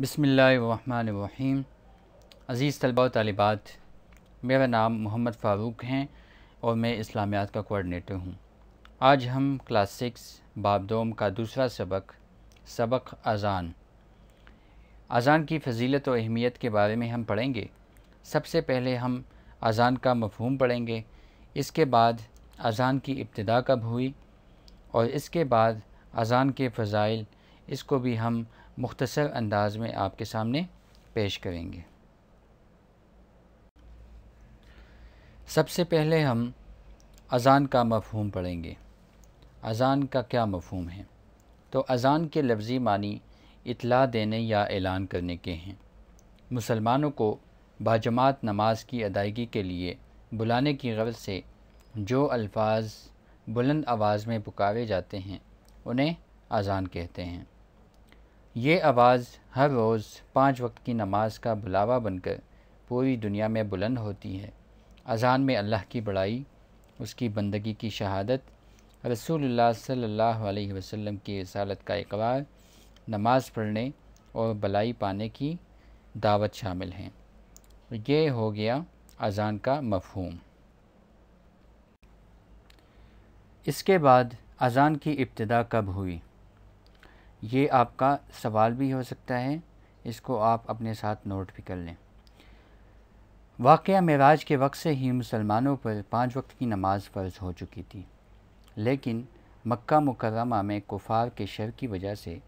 बसमीम अज़ीज़ तलबा तलबात मेरा नाम मोहम्मद फ़ारूक हैं और मैं इस्लामियात का कोऑर्डिनेटर हूँ आज हम क्लास सिक्स बाबदोम का दूसरा सबक सबक अज़ान अज़ान की फजीलत और अहमियत के बारे में हम पढ़ेंगे सबसे पहले हम अज़ान का मफहम पढ़ेंगे इसके बाद अज़ान की इब्तदा कब हुई और इसके बाद अज़ान के फ़जाइल इसको भी हम मुख्तसर अंदाज में आपके सामने पेश करेंगे सबसे पहले हम अज़ान का मफहम पढ़ेंगे अज़ान का क्या मफहम है तो अज़ान के लफ्ज़ी मानी इतला देने या ऐलान करने के हैं मुसलमानों को बाजमात नमाज की अदायगी के लिए बुलाने की गर्ज से जो अल्फाज बुलंद आवाज़ में पुकारे जाते हैं उन्हें अज़ान कहते हैं ये आवाज़ हर रोज़ पाँच वक्त की नमाज का बुलावा बनकर पूरी दुनिया में बुलंद होती है अजान में अल्लाह की बड़ाई उसकी बंदगी की शहादत रसूल सल्ला वसलम की रसालत का इकबार नमाज़ पढ़ने और भलाई पाने की दावत शामिल हैं ये हो गया अजान का मफहम इसके बाद अजान की इब्तदा कब हुई ये आपका सवाल भी हो सकता है इसको आप अपने साथ नोट भी कर लें वाक़ मराज के वक्त से ही मुसलमानों पर पाँच वक्त की नमाज फ़र्ज़ हो चुकी थी लेकिन मक्का मुकरमा में कुफार के शर की वजह से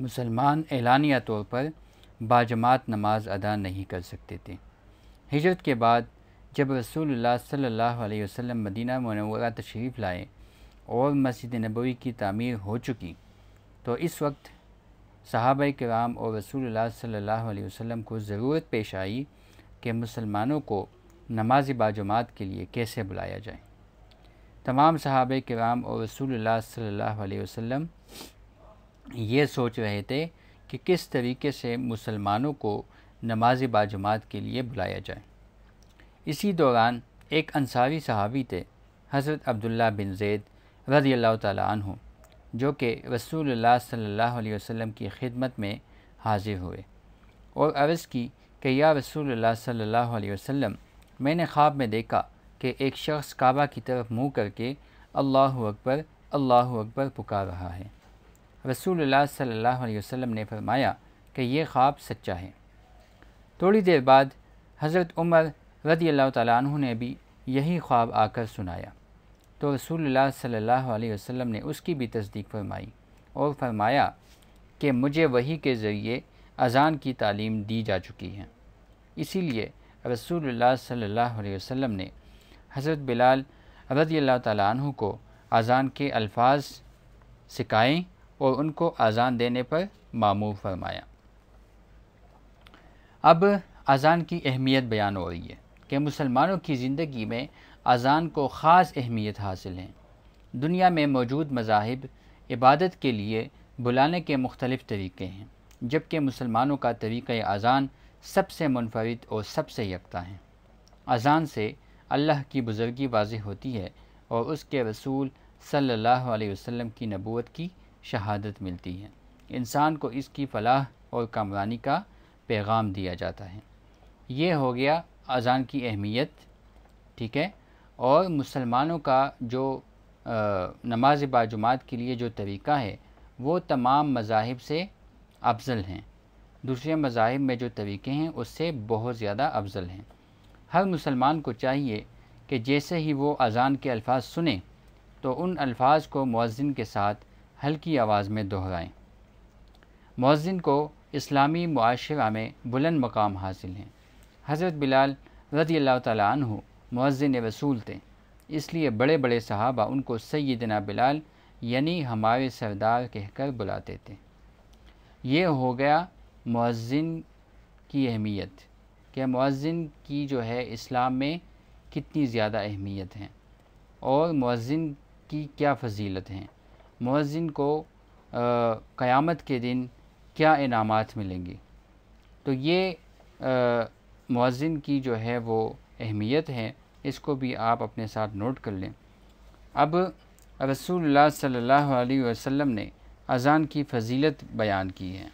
मुसलमान एलानिया तौर पर बाजमात नमाज अदा नहीं कर सकते थे हिजरत के बाद जब रसूल सल्ला वसम मदीना मनवरा तशरीफ़ लाए और मस्जिद नबवी की तामीर हो चुकी तो इस वक्त साहब राम और रसूल सल्ला वसम को ज़रूरत पेश आई कि मुसलमानों को नमाज बाजुमात के लिए कैसे बुलाया जाए तमाम साहब राम और रसूल सल्ला वसम ये सोच रहे थे कि किस तरीके से मुसलमानों को नमाज बाजुमात के लिए बुलाया जाए इसी दौरान एक अंसारी सहाबी थे हज़रत अब्दुल्ला बिन जैद रज़ी अल्लाह तहों जो कि रसूल सल्ह वसम की खिदमत में हाजिर हुए और अर्ज़ की कि या रसूल सल्ला वसम मैंने ख्वाब में देखा कि एक शख्स काबा की तरफ मुँह करके अल्लाह अकबर अल्लाह अकबर पुकार रहा है रसूल सल्ला वसम ने फरमाया कि यह ख्वाब सच्चा है थोड़ी देर बाद हज़रत उमर रदी अल्लाह तु ने भी यही ख्वाब आकर सुनाया तो रसूल सल्ला वसम ने उसकी भी तस्दीक फरमाई और फरमाया कि मुझे वही के ज़रिए अज़ान की तालीम दी जा चुकी है इसीलिए रसूल सल्ला वसम ने हज़रत बिलाल रदी अल्लाह तु को अज़ान के अल्फाज सिखाएँ और उनको अज़ान देने पर मामूर फरमाया अब अज़ान की अहमियत बयान हो रही है कि मुसलमानों की ज़िंदगी में अज़ान को ख़ास अहमियत हासिल है दुनिया में मौजूद मजाहब इबादत के लिए बुलाने के मुख्तलिफ़ तरीक़े हैं जबकि मुसलमानों का तरीक़ अज़ान सबसे मुनफरद और सबसे यकता है अज़ान से अल्लाह की बुज़ुर्गी वाज होती है और उसके रसूल सल्लल्लाहु अलैहि वसल्लम की नबूत की शहादत मिलती है इंसान को इसकी फलाह और कामरानी का पैगाम दिया जाता है ये हो गया अज़ान की अहमियत ठीक है और मुसलमानों का जो नमाज बाजुमात के लिए जो तरीक़ा है वो तमाम मजाहब से अफजल हैं दूसरे मजाहब में जो तरीक़े हैं उससे बहुत ज़्यादा अफजल हैं हर मुसलमान को चाहिए कि जैसे ही वो अज़ान के अल्फाज सुने तो उन अल्फाज को मौजिन के साथ हल्की आवाज़ में दोहराएं मौजिन को इस्लामी माशरा में बुलंद मकाम हासिल हैं हज़रत बिलाल रज़ी अल्लाह तु मौज़िन वसूल थे इसलिए बड़े बड़े सहाबा उनको सैदना बिलाल यानी हमारे सरदार कहकर बुलाते थे ये हो गया मौज़िन की अहमियत क्या मौज़न की जो है इस्लाम में कितनी ज़्यादा अहमियत है और मौज़िन की क्या फजीलत हैं मौज़िन को क़यामत के दिन क्या इनामात मिलेंगी तो ये मौज़न की जो है वो अहमियत है इसको भी आप अपने साथ नोट कर लें अब रसूल सल्लल्लाहु अलैहि वसल्लम ने अज़ान की फजीलत बयान की है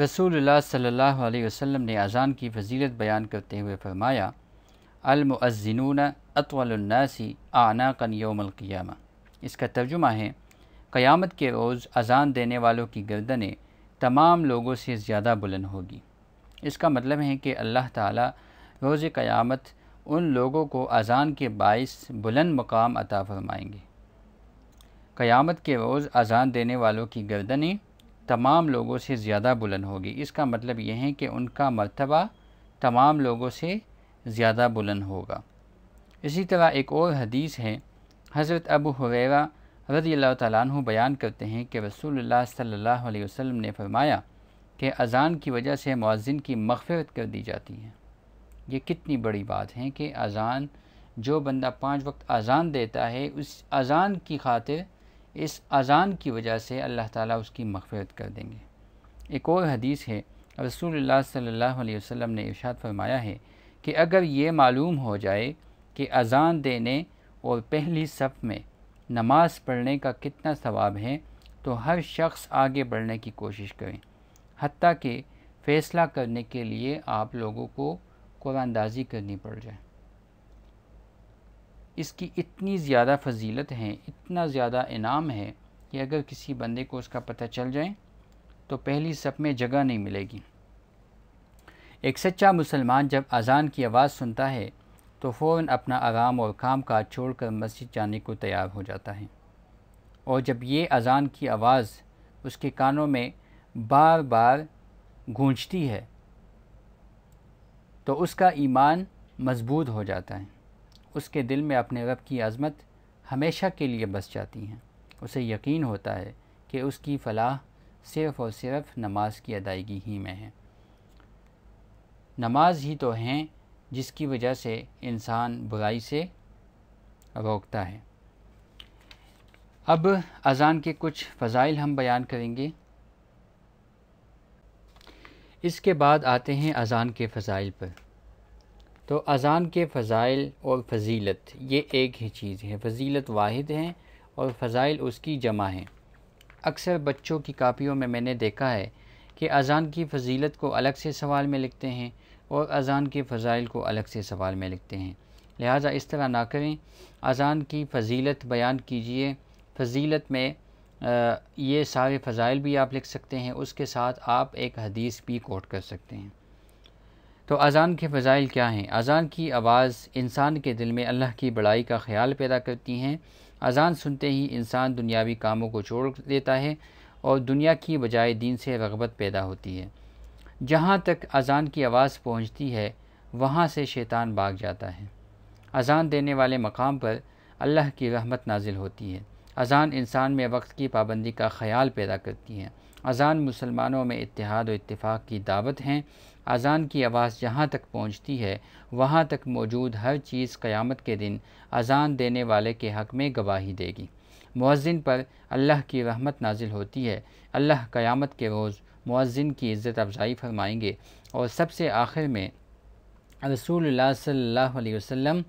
रसूल सल्लल्लाहु अलैहि वसल्लम ने अज़ान की फजीलत बयान करते हुए फरमाया अलमुअज़िनून अतवलन्नासी आना कन योमलक़ियाम इसका तर्जुमा है क़यामत के रोज़ अज़ान देने वालों की गर्दनें तमाम लोगों से ज़्यादा बुलंद होगी इसका मतलब है कि अल्लाह ताला रोज़ क़यामत उन लोगों को अजान के बायस बुलंद मकाम अता फ़रमाएंगे क़यामत के रोज़ अजान देने वालों की गर्दनें तमाम लोगों से ज़्यादा बुलंद होगी इसका मतलब यह है कि उनका मरतबा तमाम लोगों से ज़्यादा बुलंद होगा इसी तरह एक और हदीस है हज़रत अबू हुररा रज़ी अल्लाह तु बयान करते हैं कि रसूलुल्लाह सल्लल्लाहु अलैहि वसल्लम ने फरमाया कि अज़ान की वजह से मौज़िन की मगफरत कर दी जाती है ये कितनी बड़ी बात है कि अज़ान जो बंदा पाँच वक्त अज़ान देता है उस अज़ान की खातिर इस अज़ान की वजह से अल्लाह ताला उसकी मगफरत कर देंगे एक और हदीस है रसूल सल्लल्लाहु वसम ने इरशाद फरमाया है कि अगर ये मालूम हो जाए कि अज़ान देने और पहली सफ़ में नमाज़ पढ़ने का कितना सवाब है तो हर शख्स आगे बढ़ने की कोशिश करें हती के फ़ैसला करने के लिए आप लोगों को कुरानंदाजी करनी पड़ जाए इसकी इतनी ज़्यादा फजीलत है इतना ज़्यादा इनाम है कि अगर किसी बंदे को उसका पता चल जाए तो पहली सब में जगह नहीं मिलेगी एक सच्चा मुसलमान जब अज़ान की आवाज़ सुनता है तो फ़ौर अपना आराम और काम काज छोड़ कर मस्जिद जाने को तैयार हो जाता है और जब ये अज़ान की आवाज़ उसके कानों में बार बार गूंजती है तो उसका ईमान मजबूत हो जाता है उसके दिल में अपने रब की आज़मत हमेशा के लिए बस जाती हैं उसे यकीन होता है कि उसकी फलाह सिर्फ़ और सिर्फ नमाज की अदायगी ही में है नमाज ही तो हैं जिसकी वजह से इंसान बुराई से रोकता है अब अज़ान के कुछ फ़ज़ाइल हम बयान करेंगे इसके बाद आते हैं अज़ान के फ़ज़ाइल पर तो अज़ान के फ़ज़ाइल और फजीलत ये एक ही चीज़ है फजीलत वाहिद हैं और फ़ज़ाइल उसकी जमा हैं अक्सर बच्चों की कापियों में मैंने देखा है कि अज़ान की फजीलत को अलग से सवाल में लिखते हैं और अज़ान के फ़ज़ाइल को अलग से सवाल में लिखते हैं लिहाजा इस तरह ना करें अज़ान की फजीलत बयान कीजिए फजीलत में ये सारे फ़ज़ाइल भी आप लिख सकते हैं उसके साथ आप एक हदीस भी कोट कर सकते हैं तो अज़ान के फ़ज़ाइल क्या हैं अज़ान की आवाज़ इंसान के दिल में अल्लाह की बड़ाई का ख्याल पैदा करती हैं अज़ान सुनते ही इंसान दुनियावी कामों को छोड़ देता है और दुनिया की बजाय दीन से रगबत पैदा होती है जहाँ तक अज़ान की आवाज़ पहुँचती है वहाँ से शैतान भाग जाता है अज़ान देने वाले मकाम पर अल्लाह की रहमत नाजिल होती है अजान इंसान में वक्त की पाबंदी का ख्याल पैदा करती हैं अजान मुसलमानों में इतिहाद और इतफाक़ की दावत हैं अजान की आवाज़ जहाँ तक पहुँचती है वहाँ तक मौजूद हर चीज़ क़यामत के दिन अजान देने वाले के हक़ में गवाही देगी मुअज़िन पर अल्लाह की रहमत नाजिल होती है अल्लाह क़यामत के रोज़ मुअज़िन की इज़्ज़त अफजाई फरमाएंगे और सबसे आखिर में रसूल सल्ला वसम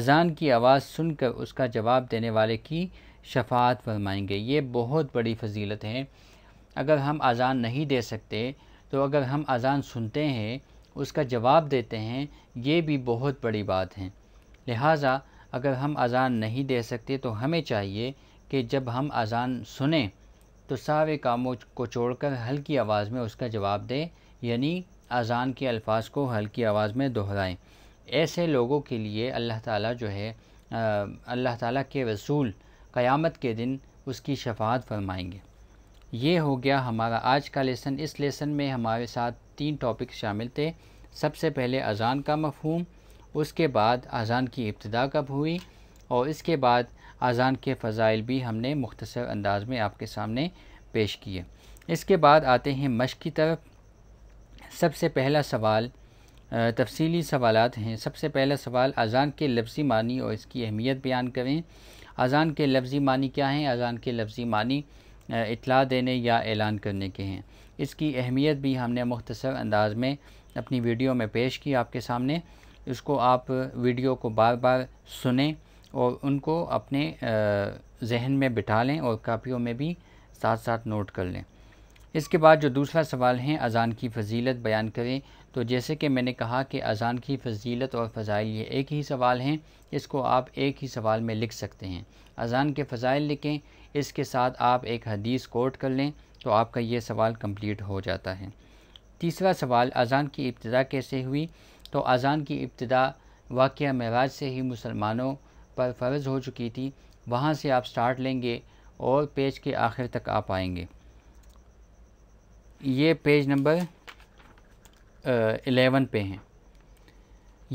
अजान की आवाज़ सुनकर उसका जवाब देने वाले की शफात फरमाएंगे ये बहुत बड़ी फजीलत है अगर हम अज़ान नहीं दे सकते तो अगर हम अज़ान सुनते हैं उसका जवाब देते हैं ये भी बहुत बड़ी बात है लिहाजा अगर हम अज़ान नहीं दे सकते तो हमें चाहिए कि जब हम अज़ान सुने तो सारे कामों को छोड़कर हल्की आवाज़ में उसका जवाब दें यानी अज़ान के अल्फाज को हल्की आवाज़ में दोहराएं ऐसे लोगों के लिए अल्लाह ताला जो है अल्लाह ताला के रसूल क़यामत के दिन उसकी शफात फरमाएंगे ये हो गया हमारा आज का लेसन इस लेसन में हमारे साथ तीन टॉपिक शामिल थे सबसे पहले अज़ान का मफहम उसके बाद अज़ान की इब्तदा कब हुई और इसके बाद अज़ान के फ़जाइल भी हमने मुख्तर अंदाज में आपके सामने पेश किए इसके बाद आते हैं मश की तरफ सबसे पहला सवाल तफसीली सवालत हैं सबसे पहला सवाल अज़ान के लफ्ज़ी मानी और इसकी अहमियत बयान करें अज़ान के लफ्ज़ी मानी क्या हैं अज़ान के लफ्ज़ी मानी इतला देने या ऐलान करने के हैं इसकी अहमियत भी हमने मुख्तसर अंदाज में अपनी वीडियो में पेश की आपके सामने इसको आप वीडियो को बार बार सुने और उनको अपने जहन में बिठा लें और कापियों में भी साथ साथ नोट कर लें इसके बाद जो दूसरा सवाल है अज़ान की फजीलत बयान करें तो जैसे कि मैंने कहा कि अज़ान की फजीलत और फ़ज़ाइल ये एक ही सवाल हैं इसको आप एक ही सवाल में लिख सकते हैं अज़ान के फ़ज़ाइल लिखें इसके साथ आप एक हदीस कोट कर लें तो आपका ये सवाल कंप्लीट हो जाता है तीसरा सवाल अज़ान की इब्तदा कैसे हुई तो अज़ान की इब्तदा वाक़ महराज से ही मुसलमानों पर फ़र्ज़ हो चुकी थी वहाँ से आप स्टार्ट लेंगे और पेज के आखिर तक आप आएंगे ये पेज नंबर एलेवन पे हैं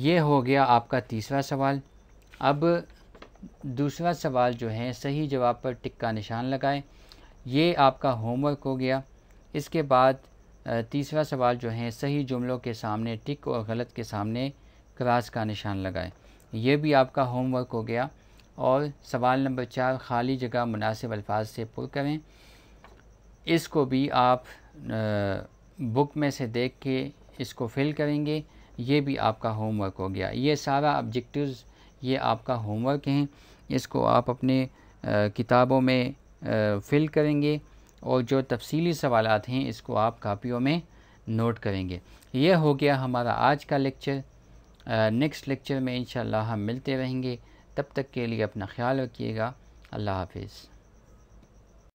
ये हो गया आपका तीसरा सवाल अब दूसरा सवाल जो है सही जवाब पर टिक का निशान लगाएं ये आपका होमवर्क हो गया इसके बाद तीसरा सवाल जो है सही जुमलों के सामने टिक और गलत के सामने क्रास का निशान लगाएं ये भी आपका होमवर्क हो गया और सवाल नंबर चार खाली जगह मुनासिब अल्फाज से पुर करें इसको भी आप बुक में से देख के इसको फिल करेंगे ये भी आपका होमवर्क हो गया ये सारा ऑब्जेक्टिव्स ये आपका होमवर्क हैं इसको आप अपने किताबों में फिल करेंगे और जो तफसीली सवाल हैं इसको आप कापियों में नोट करेंगे ये हो गया हमारा आज का लेक्चर नेक्स्ट लेक्चर में इंशाल्लाह हम मिलते रहेंगे तब तक के लिए अपना ख्याल रखिएगा अल्लाह हाफिज़